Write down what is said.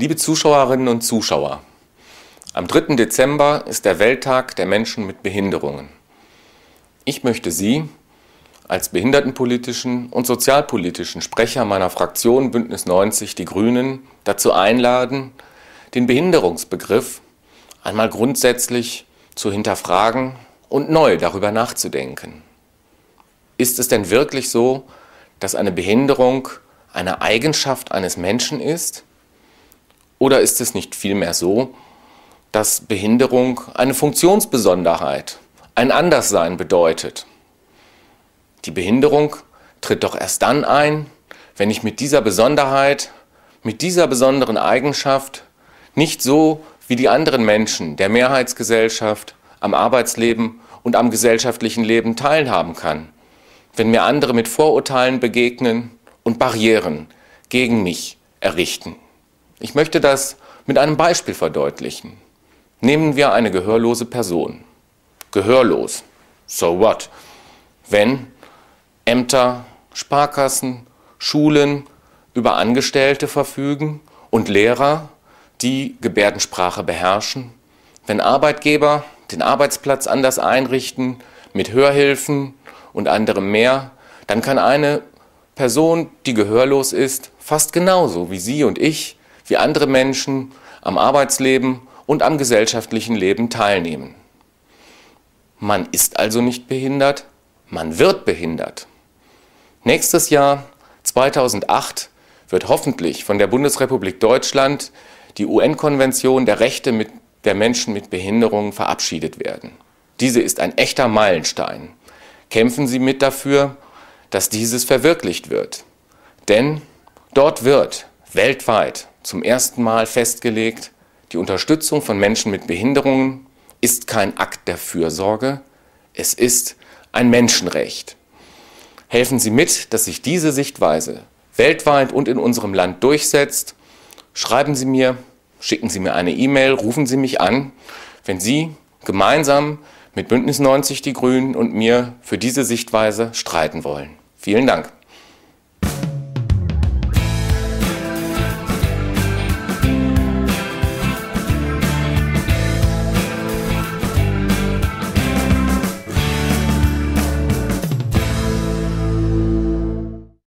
Liebe Zuschauerinnen und Zuschauer, am 3. Dezember ist der Welttag der Menschen mit Behinderungen. Ich möchte Sie als behindertenpolitischen und sozialpolitischen Sprecher meiner Fraktion Bündnis 90 Die Grünen dazu einladen, den Behinderungsbegriff einmal grundsätzlich zu hinterfragen und neu darüber nachzudenken. Ist es denn wirklich so, dass eine Behinderung eine Eigenschaft eines Menschen ist? Oder ist es nicht vielmehr so, dass Behinderung eine Funktionsbesonderheit, ein Anderssein bedeutet? Die Behinderung tritt doch erst dann ein, wenn ich mit dieser Besonderheit, mit dieser besonderen Eigenschaft nicht so wie die anderen Menschen der Mehrheitsgesellschaft am Arbeitsleben und am gesellschaftlichen Leben teilhaben kann, wenn mir andere mit Vorurteilen begegnen und Barrieren gegen mich errichten. Ich möchte das mit einem Beispiel verdeutlichen. Nehmen wir eine gehörlose Person. Gehörlos. So what? Wenn Ämter, Sparkassen, Schulen über Angestellte verfügen und Lehrer, die Gebärdensprache beherrschen, wenn Arbeitgeber den Arbeitsplatz anders einrichten, mit Hörhilfen und anderem mehr, dann kann eine Person, die gehörlos ist, fast genauso wie Sie und ich wie andere Menschen am Arbeitsleben und am gesellschaftlichen Leben teilnehmen. Man ist also nicht behindert, man wird behindert. Nächstes Jahr, 2008, wird hoffentlich von der Bundesrepublik Deutschland die UN-Konvention der Rechte mit der Menschen mit Behinderungen verabschiedet werden. Diese ist ein echter Meilenstein. Kämpfen Sie mit dafür, dass dieses verwirklicht wird. Denn dort wird weltweit zum ersten Mal festgelegt, die Unterstützung von Menschen mit Behinderungen ist kein Akt der Fürsorge, es ist ein Menschenrecht. Helfen Sie mit, dass sich diese Sichtweise weltweit und in unserem Land durchsetzt. Schreiben Sie mir, schicken Sie mir eine E-Mail, rufen Sie mich an, wenn Sie gemeinsam mit Bündnis 90 Die Grünen und mir für diese Sichtweise streiten wollen. Vielen Dank.